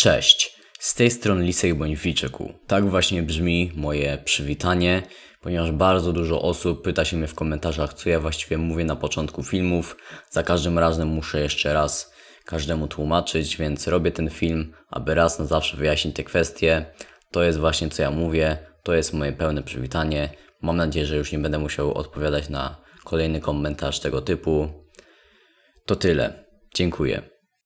Cześć, z tej strony Lisej Błędwiczyku. Tak właśnie brzmi moje przywitanie, ponieważ bardzo dużo osób pyta się mnie w komentarzach, co ja właściwie mówię na początku filmów. Za każdym razem muszę jeszcze raz każdemu tłumaczyć, więc robię ten film, aby raz na zawsze wyjaśnić te kwestie. To jest właśnie co ja mówię, to jest moje pełne przywitanie. Mam nadzieję, że już nie będę musiał odpowiadać na kolejny komentarz tego typu. To tyle. Dziękuję.